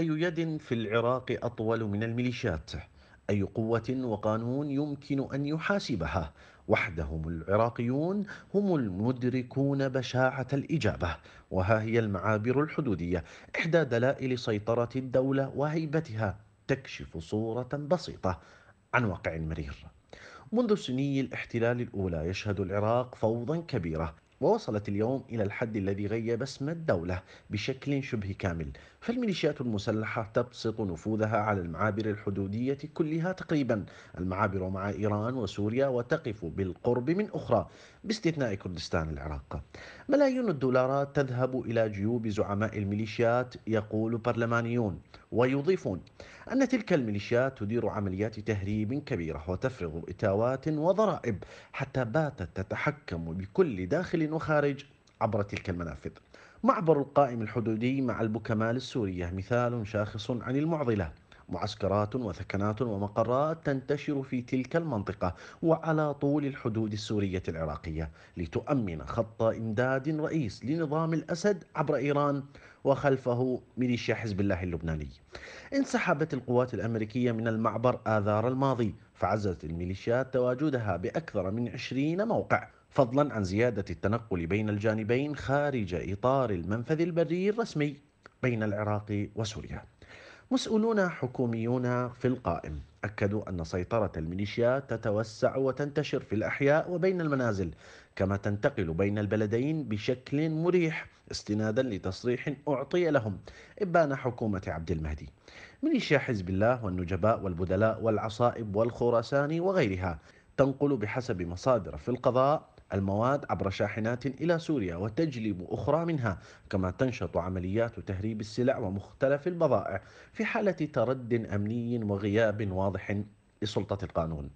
أي يد في العراق أطول من الميليشيات أي قوة وقانون يمكن أن يحاسبها وحدهم العراقيون هم المدركون بشاعة الإجابة وها هي المعابر الحدودية إحدى دلائل سيطرة الدولة وهيبتها تكشف صورة بسيطة عن واقع مرير منذ سني الاحتلال الأولى يشهد العراق فوضى كبيرة ووصلت اليوم إلى الحد الذي غيب اسم الدولة بشكل شبه كامل فالميليشيات المسلحة تبسط نفوذها على المعابر الحدودية كلها تقريبا المعابر مع إيران وسوريا وتقف بالقرب من أخرى باستثناء كردستان العراق ملايين الدولارات تذهب إلى جيوب زعماء الميليشيات يقول برلمانيون ويضيفون أن تلك الميليشيات تدير عمليات تهريب كبيرة وتفرض إتاوات وضرائب حتى باتت تتحكم بكل داخل داخل وخارج عبر تلك المنافذ معبر القائم الحدودي مع البكمال السورية مثال شاخص عن المعضلة معسكرات وثكنات ومقرات تنتشر في تلك المنطقة وعلى طول الحدود السورية العراقية لتؤمن خط إمداد رئيس لنظام الأسد عبر إيران وخلفه ميليشيا حزب الله اللبناني انسحبت القوات الأمريكية من المعبر آذار الماضي فعززت الميليشيات تواجدها بأكثر من 20 موقع فضلا عن زيادة التنقل بين الجانبين خارج إطار المنفذ البري الرسمي بين العراق وسوريا مسؤولون حكوميون في القائم أكدوا أن سيطرة الميليشيات تتوسع وتنتشر في الأحياء وبين المنازل كما تنتقل بين البلدين بشكل مريح استنادا لتصريح أعطي لهم إبان حكومة عبد المهدي ميليشيا حزب الله والنجباء والبدلاء والعصائب والخراسان وغيرها تنقل بحسب مصادر في القضاء المواد عبر شاحنات إلى سوريا وتجلب أخرى منها كما تنشط عمليات تهريب السلع ومختلف البضائع في حالة ترد أمني وغياب واضح لسلطة القانون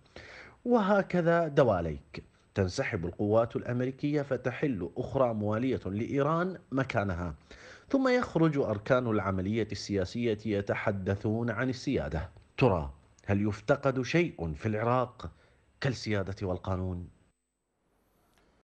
وهكذا دواليك تنسحب القوات الأمريكية فتحل أخرى موالية لإيران مكانها ثم يخرج أركان العملية السياسية يتحدثون عن السيادة ترى هل يفتقد شيء في العراق كالسيادة والقانون؟